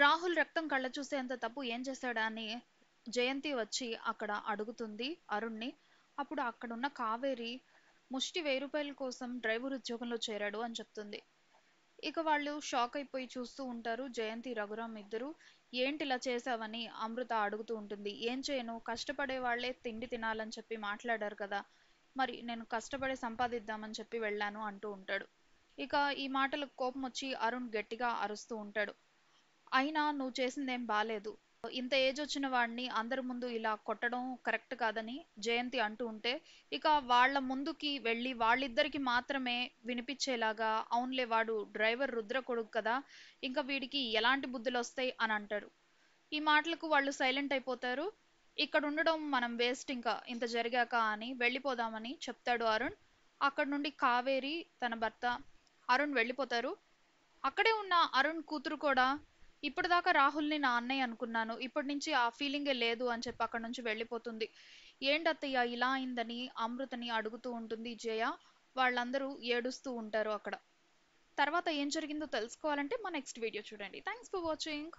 రాహుల్ రక్తం కళ్ళ చూసేంత తప్పు ఏం చేశాడా అని జయంతి వచ్చి అక్కడ అడుగుతుంది అరుణ్ని అప్పుడు అక్కడున్న కావేరి ముష్టి వెయ్యి రూపాయల కోసం డ్రైవర్ ఉద్యోగంలో చేరాడు అని చెప్తుంది ఇక వాళ్ళు షాక్ అయిపోయి చూస్తూ ఉంటారు జయంతి రఘురామ్ ఇద్దరు ఏంటి ఇలా చేసావని అమృత అడుగుతూ ఉంటుంది ఏం చేయను కష్టపడే వాళ్లే తిండి తినాలని చెప్పి మాట్లాడారు కదా మరి నేను కష్టపడి సంపాదిద్దామని చెప్పి వెళ్ళాను అంటూ ఉంటాడు ఇక ఈ మాటలకు కోపం వచ్చి అరుణ్ గట్టిగా అరుస్తూ ఉంటాడు అయినా నువ్వు చేసిందేం బాగాలేదు ఇంత ఏజ్ వచ్చిన వాడిని అందరి ముందు ఇలా కొట్టడం కరెక్ట్ కాదని జయంతి అంటూ ఉంటే ఇక వాళ్ళ ముందుకి వెళ్ళి వాళ్ళిద్దరికి మాత్రమే వినిపించేలాగా అవునులే వాడు డ్రైవర్ రుద్ర కొడుకు కదా ఇంకా వీడికి ఎలాంటి బుద్ధులు వస్తాయి అని అంటారు ఈ మాటలకు వాళ్ళు సైలెంట్ అయిపోతారు ఇక్కడ ఉండడం మనం వేస్ట్ ఇంకా ఇంత జరిగాక అని వెళ్ళిపోదామని చెప్తాడు అరుణ్ అక్కడ నుండి కావేరి తన భర్త అరుణ్ వెళ్ళిపోతారు అక్కడే ఉన్న అరుణ్ కూతురు కూడా ఇప్పుడు దాకా రాహుల్ని నా అన్నయ్య అనుకున్నాను ఇప్పటి నుంచి ఆ ఫీలింగే లేదు అని చెప్పి అక్కడి నుంచి వెళ్ళిపోతుంది ఏంటత్తయ్య ఇలా అయిందని అమృతని అడుగుతూ ఉంటుంది జయ వాళ్ళందరూ ఏడుస్తూ ఉంటారు అక్కడ తర్వాత ఏం జరిగిందో తెలుసుకోవాలంటే మా నెక్స్ట్ వీడియో చూడండి థ్యాంక్స్ ఫర్ వాచింగ్